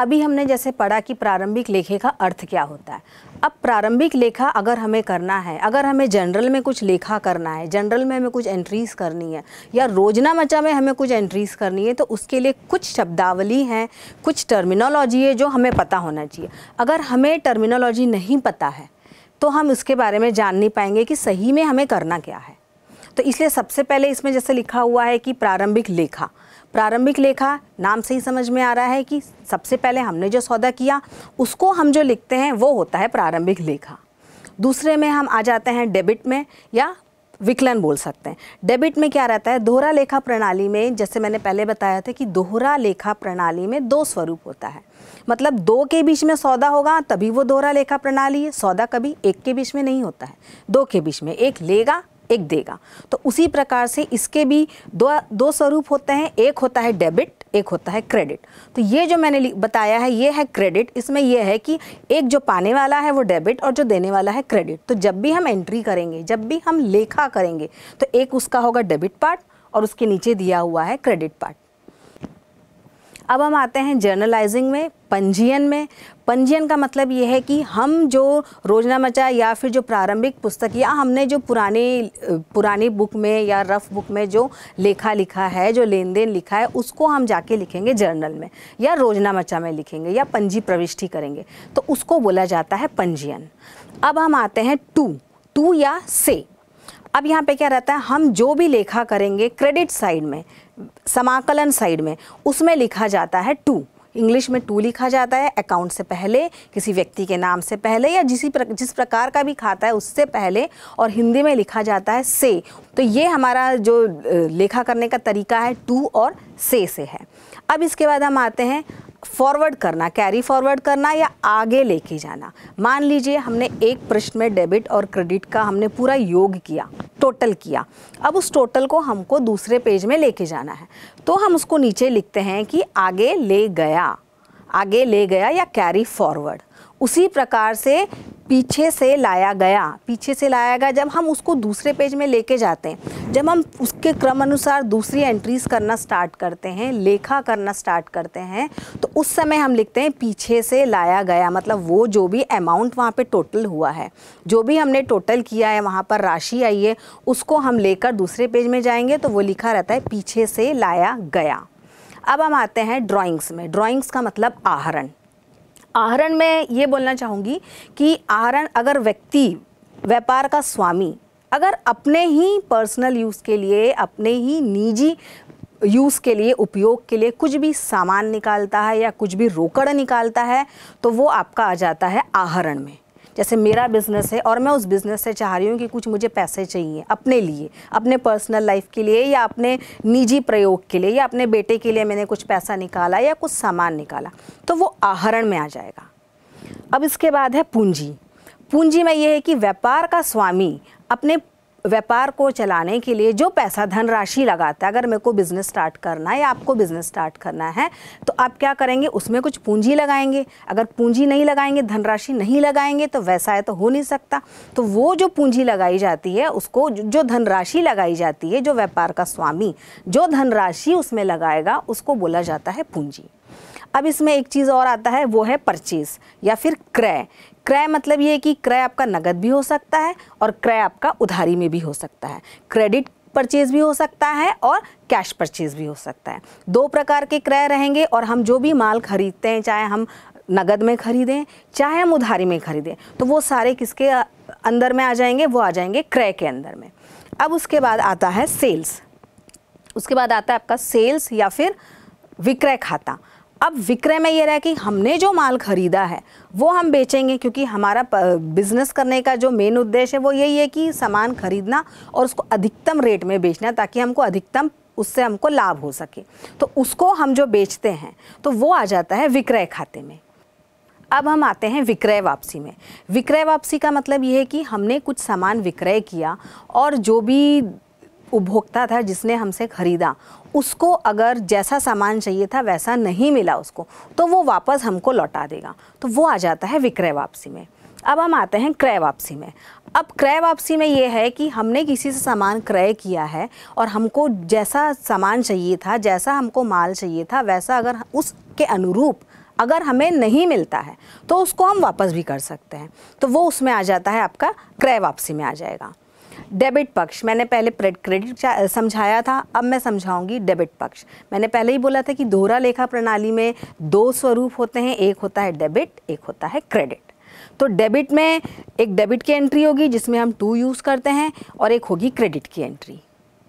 अभी हमने जैसे पढ़ा कि प्रारंभिक लेखे का अर्थ क्या होता है अब प्रारंभिक लेखा अगर हमें करना है अगर हमें जनरल में कुछ लेखा करना है जनरल में हमें कुछ एंट्रीज करनी है या रोजना मचा में हमें कुछ एंट्रीज करनी है तो उसके लिए कुछ शब्दावली हैं कुछ टर्मिनोलॉजी है जो हमें पता होना चाहिए अगर हमें टर्मिनोलॉजी नहीं पता है तो हम उसके बारे में जान नहीं पाएंगे कि सही में हमें करना क्या है तो इसलिए सबसे पहले इसमें जैसे लिखा हुआ है कि प्रारंभिक लेखा प्रारंभिक लेखा नाम से ही समझ में आ रहा है कि सबसे पहले हमने जो सौदा किया उसको हम जो लिखते हैं वो होता है प्रारंभिक लेखा दूसरे में हम आ जाते हैं डेबिट में या विकलन बोल सकते हैं डेबिट में क्या रहता है दोहरा लेखा प्रणाली में जैसे मैंने पहले बताया था कि दोहरा लेखा प्रणाली में दो स्वरूप होता है मतलब दो के बीच में सौदा होगा तभी वो दोहरा लेखा प्रणाली है सौदा कभी एक के बीच में नहीं होता है दो के बीच में एक लेगा एक देगा तो उसी प्रकार से इसके भी दो दो स्वरूप होते हैं एक होता है डेबिट एक होता है क्रेडिट तो ये जो मैंने बताया है ये है क्रेडिट इसमें यह है कि एक जो पाने वाला है वो डेबिट और जो देने वाला है क्रेडिट तो जब भी हम एंट्री करेंगे जब भी हम लेखा करेंगे तो एक उसका होगा डेबिट पार्ट और उसके नीचे दिया हुआ है क्रेडिट पार्ट अब हम आते हैं जर्नलाइजिंग में पंजीयन में पंजीयन का मतलब ये है कि हम जो रोजनामचा या फिर जो प्रारंभिक पुस्तक या हमने जो पुराने पुरानी बुक में या रफ़ बुक में जो लेखा लिखा है जो लेन देन लिखा है उसको हम जाके लिखेंगे जर्नल में या रोजनामचा में लिखेंगे या पंजी प्रविष्टि करेंगे तो उसको बोला जाता है पंजीयन अब हम आते हैं टू टू या से अब यहाँ पे क्या रहता है हम जो भी लेखा करेंगे क्रेडिट साइड में समाकलन साइड में उसमें लिखा जाता है टू इंग्लिश में टू लिखा जाता है अकाउंट से पहले किसी व्यक्ति के नाम से पहले या जिस प्र, जिस प्रकार का भी खाता है उससे पहले और हिंदी में लिखा जाता है से तो ये हमारा जो लेखा करने का तरीका है टू और से से है अब इसके बाद हम आते हैं फॉरवर्ड करना कैरी फॉरवर्ड करना या आगे लेके जाना मान लीजिए हमने एक प्रश्न में डेबिट और क्रेडिट का हमने पूरा योग किया टोटल किया अब उस टोटल को हमको दूसरे पेज में लेके जाना है तो हम उसको नीचे लिखते हैं कि आगे ले गया आगे ले गया या कैरी फॉरवर्ड उसी प्रकार से पीछे से लाया गया पीछे से लाया गया जब हम उसको दूसरे पेज में लेके जाते हैं जब हम उसके क्रम अनुसार दूसरी एंट्रीज करना स्टार्ट करते हैं लेखा करना स्टार्ट करते हैं तो उस समय हम लिखते हैं पीछे से लाया गया मतलब वो जो भी अमाउंट वहाँ पे टोटल हुआ है जो भी हमने टोटल किया है वहाँ पर राशि आई है उसको हम लेकर दूसरे पेज में जाएंगे तो वो लिखा रहता है पीछे से लाया गया अब हम आते हैं ड्राइंग्स में ड्राइंग्स का मतलब आहरण आहरण में ये बोलना चाहूँगी कि आहरण अगर व्यक्ति व्यापार का स्वामी अगर अपने ही पर्सनल यूज़ के लिए अपने ही निजी यूज़ के लिए उपयोग के लिए कुछ भी सामान निकालता है या कुछ भी रोकड़ निकालता है तो वो आपका आ जाता है आहरण में जैसे मेरा बिज़नेस है और मैं उस बिज़नेस से चाह रही हूँ कि कुछ मुझे पैसे चाहिए अपने लिए अपने पर्सनल लाइफ के लिए या अपने निजी प्रयोग के लिए या अपने बेटे के लिए मैंने कुछ पैसा निकाला या कुछ सामान निकाला तो वो आहरण में आ जाएगा अब इसके बाद है पूंजी पूंजी में ये है कि व्यापार का स्वामी अपने व्यापार को चलाने के लिए जो पैसा धनराशि लगाता है अगर मेरे को बिज़नेस स्टार्ट करना है या आपको बिज़नेस स्टार्ट करना है तो आप क्या करेंगे उसमें कुछ पूंजी लगाएंगे अगर पूंजी नहीं लगाएंगे धनराशि नहीं लगाएंगे तो वैसा है तो हो नहीं सकता तो वो जो पूंजी लगाई जाती है उसको जो धनराशि लगाई जाती है जो व्यापार का स्वामी जो धनराशि उसमें लगाएगा उसको बोला जाता है पूंजी अब इसमें एक चीज़ और आता है वो है परचेज या फिर क्रय क्रय मतलब ये है कि क्रय आपका नगद भी हो सकता है और क्रय आपका उधारी में भी हो सकता है क्रेडिट परचेज भी हो सकता है और कैश परचेज भी हो सकता है दो प्रकार के क्रय रहेंगे और हम जो भी माल खरीदते हैं चाहे हम नगद में खरीदें चाहे हम उधारी में खरीदें तो वो सारे किसके अंदर में आ जाएंगे वो आ जाएंगे क्रय के अंदर में अब उसके बाद आता है सेल्स उसके बाद आता है आपका सेल्स या फिर विक्रय खाता अब विक्रय में ये रहा कि हमने जो माल खरीदा है वो हम बेचेंगे क्योंकि हमारा बिजनेस करने का जो मेन उद्देश्य है वो यही है कि सामान खरीदना और उसको अधिकतम रेट में बेचना ताकि हमको अधिकतम उससे हमको लाभ हो सके तो उसको हम जो बेचते हैं तो वो आ जाता है विक्रय खाते में अब हम आते हैं विक्रय वापसी में विक्रय वापसी का मतलब ये है कि हमने कुछ सामान विक्रय किया और जो भी उपभोक्ता था जिसने हमसे ख़रीदा उसको अगर जैसा सामान चाहिए था वैसा नहीं मिला उसको तो वो वापस हमको लौटा देगा तो वो आ जाता है विक्रय वापसी में अब हम आते हैं क्रय वापसी में अब क्रय वापसी में ये है कि हमने किसी से सामान क्रय किया है और हमको जैसा सामान चाहिए था जैसा हमको माल चाहिए था वैसा अगर उसके अनुरूप अगर हमें नहीं मिलता है तो उसको हम वापस भी कर सकते हैं तो वो उसमें आ जाता है आपका क्रय वापसी में आ जाएगा डेबिट पक्ष मैंने पहले क्रेडिट समझाया था अब मैं समझाऊंगी डेबिट पक्ष मैंने पहले ही बोला था कि दोहरा लेखा प्रणाली में दो स्वरूप होते हैं एक होता है डेबिट एक होता है क्रेडिट तो डेबिट में एक डेबिट की एंट्री होगी जिसमें हम टू यूज़ करते हैं और एक होगी क्रेडिट की एंट्री